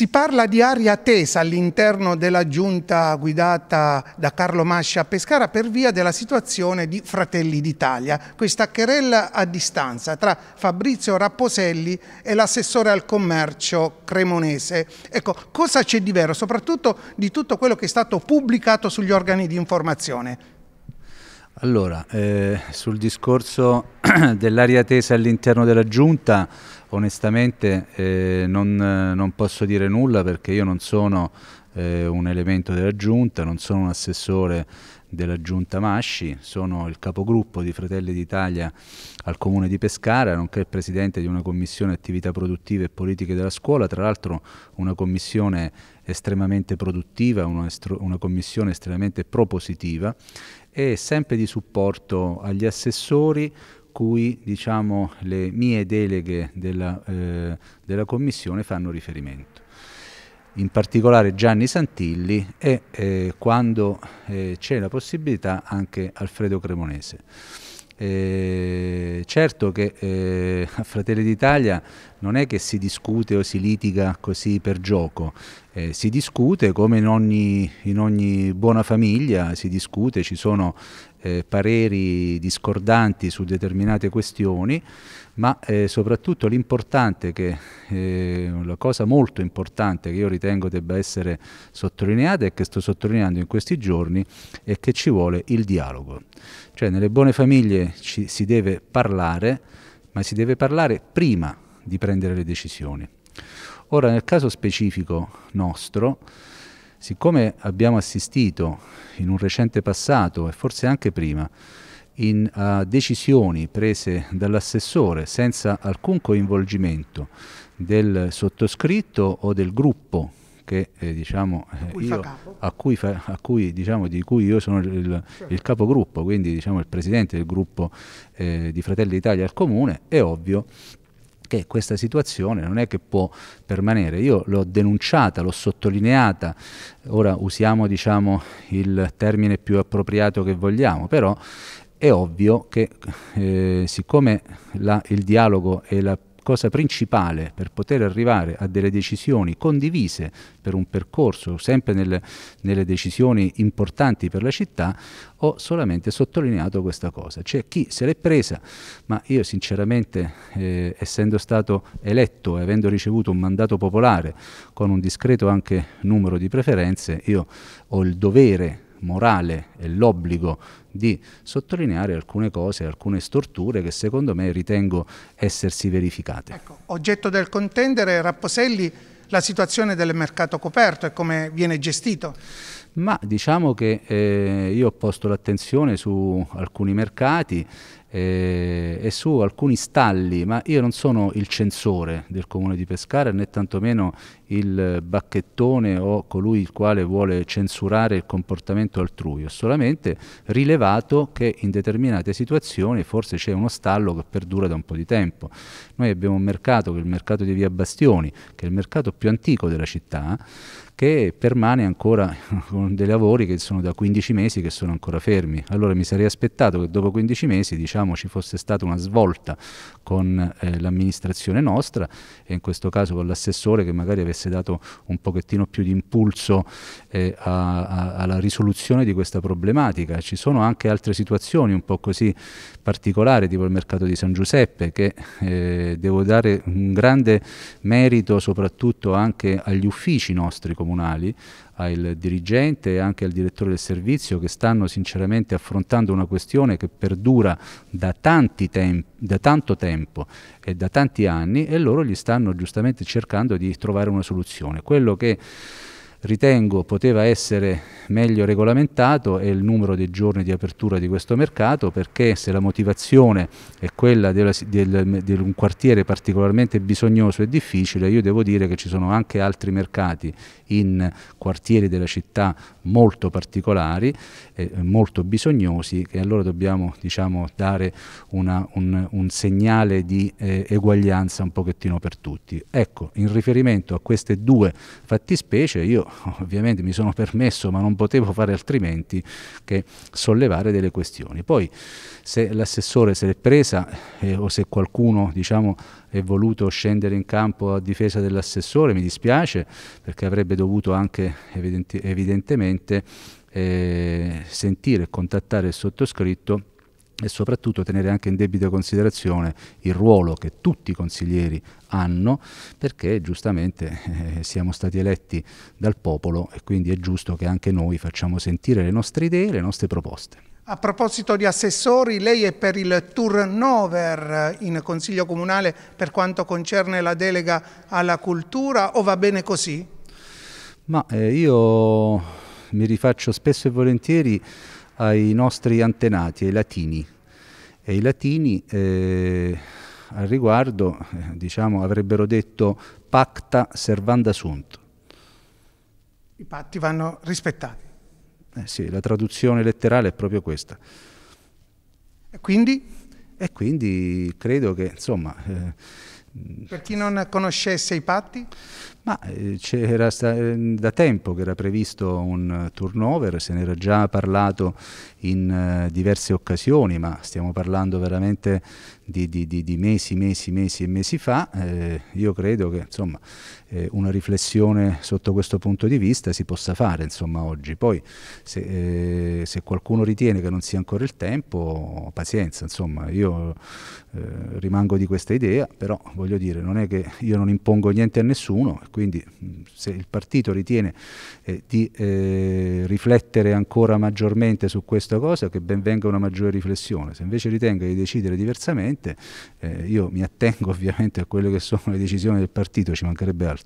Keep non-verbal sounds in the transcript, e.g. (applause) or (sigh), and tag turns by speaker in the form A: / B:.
A: Si parla di aria tesa all'interno della giunta guidata da Carlo Mascia a Pescara per via della situazione di Fratelli d'Italia, questa querella a distanza tra Fabrizio Rapposelli e l'assessore al commercio cremonese. Ecco, cosa c'è di vero, soprattutto di tutto quello che è stato pubblicato sugli organi di informazione?
B: Allora, eh, sul discorso (clears throat) dell'aria tesa all'interno della giunta, onestamente eh, non, non, posso dire nulla perché io non sono eh, un elemento della giunta, non sono un assessore della giunta Masci, sono il capogruppo di Fratelli d'Italia al comune di Pescara, nonché il presidente di una commissione attività produttive e politiche della scuola, tra l'altro una commissione estremamente produttiva, una, una commissione estremamente propositiva e sempre di supporto agli assessori cui diciamo, le mie deleghe della, eh, della Commissione fanno riferimento in particolare Gianni Santilli e eh, quando eh, c'è la possibilità anche Alfredo Cremonese. Eh, certo che eh, a Fratelli d'Italia non è che si discute o si litiga così per gioco, eh, si discute come in ogni, in ogni, buona famiglia, si discute, ci sono eh, pareri discordanti su determinate questioni, ma eh, soprattutto l'importante, che, eh, la cosa molto importante che io ritengo debba essere sottolineata e che sto sottolineando in questi giorni è che ci vuole il dialogo. Cioè nelle buone famiglie ci, si deve parlare, ma si deve parlare prima di prendere le decisioni. Ora nel caso specifico nostro, siccome abbiamo assistito in un recente passato e forse anche prima in, a decisioni prese dall'assessore senza alcun coinvolgimento del sottoscritto o del gruppo che, eh, diciamo, cui eh, io, a cui, fa, a cui diciamo, di cui io sono il, il capogruppo, quindi diciamo, il presidente del gruppo eh, di Fratelli d'Italia al Comune, è ovvio perché questa situazione non è che può permanere. Io l'ho denunciata, l'ho sottolineata, ora usiamo diciamo, il termine più appropriato che vogliamo, però è ovvio che eh, siccome la, il dialogo e la cosa principale per poter arrivare a delle decisioni condivise per un percorso, sempre nel, nelle decisioni importanti per la città, ho solamente sottolineato questa cosa. C'è chi se l'è presa, ma io sinceramente, eh, essendo stato eletto e avendo ricevuto un mandato popolare con un discreto anche numero di preferenze, io ho il dovere morale e l'obbligo di sottolineare alcune cose, alcune storture che secondo me ritengo essersi verificate. Ecco,
A: oggetto del contendere, Rapposelli, la situazione del mercato coperto e come viene gestito? Ma diciamo
B: che eh, io ho posto l'attenzione su alcuni mercati eh, e su alcuni stalli, ma io non sono il censore del comune di Pescara né tantomeno il bacchettone o colui il quale vuole censurare il comportamento altrui, ho solamente rilevato che in determinate situazioni forse c'è uno stallo che perdura da un po' di tempo. Noi abbiamo un mercato che è il mercato di Via Bastioni, che è il mercato più antico della città, che permane ancora (laughs) con dei lavori che sono da 15 mesi che sono ancora fermi. Allora mi sarei aspettato che dopo 15 mesi diciamo, ci fosse stata una svolta con eh, l'amministrazione nostra e in questo caso con l'assessore che magari avesse dato un pochettino più di impulso eh, a, a, alla risoluzione di questa problematica. Ci sono anche altre situazioni un po' così particolari, tipo il mercato di San Giuseppe, che eh, devo dare un grande merito soprattutto anche agli uffici nostri comunitari comunali, al dirigente e anche al direttore del servizio che stanno sinceramente affrontando una questione che perdura da, da tanto tempo e da tanti anni e loro gli stanno giustamente cercando di trovare una soluzione. Quello che ritengo poteva essere meglio regolamentato è il numero dei giorni di apertura di questo mercato perché se la motivazione è quella di un quartiere particolarmente bisognoso e difficile io devo dire che ci sono anche altri mercati in quartieri della città molto particolari eh, molto bisognosi e allora dobbiamo diciamo, dare una, un, un, segnale di eh, eguaglianza un pochettino per tutti. Ecco, in riferimento a queste due fattispecie io (laughs) ovviamente mi sono permesso, ma non potevo fare altrimenti che sollevare delle questioni. Poi se l'assessore se l'è presa eh, o se qualcuno diciamo, è voluto scendere in campo a difesa dell'assessore, mi dispiace perché avrebbe dovuto anche evidenti, evidentemente eh, sentire e contattare il sottoscritto e soprattutto tenere anche in debita considerazione il ruolo che tutti i consiglieri hanno perché giustamente eh, siamo stati eletti dal popolo e quindi è giusto che anche noi facciamo sentire le nostre idee, e le nostre proposte.
A: A proposito di assessori, lei è per il turnover eh, in Consiglio Comunale per quanto concerne la delega alla cultura o va bene così?
B: Ma eh, io mi rifaccio spesso e volentieri ai nostri antenati, ai latini. E i latini eh, al riguardo eh, diciamo, avrebbero detto pacta servanda sunt.
A: I patti vanno rispettati. Eh
B: sì, la traduzione letterale è proprio questa. E quindi? E quindi credo che insomma... Eh,
A: per chi non conoscesse i patti?
B: Ma eh, c'era eh, da tempo che era previsto un eh, turnover, se ne era già parlato in diverse occasioni, ma stiamo parlando veramente di, di, di, di mesi, mesi, mesi e mesi fa. Eh, io credo che insomma eh, una riflessione sotto questo punto di vista si possa fare insomma, oggi. Poi se, eh, se, qualcuno ritiene che non sia ancora il tempo, pazienza, insomma, io eh, rimango di questa idea, però voglio dire, non è che io non impongo niente a nessuno, quindi se il partito ritiene eh, di eh, riflettere ancora maggiormente su questa cosa, che ben venga una maggiore riflessione, se invece ritenga di decidere diversamente, eh, io mi attengo ovviamente a quelle che sono le decisioni del partito, ci mancherebbe altro.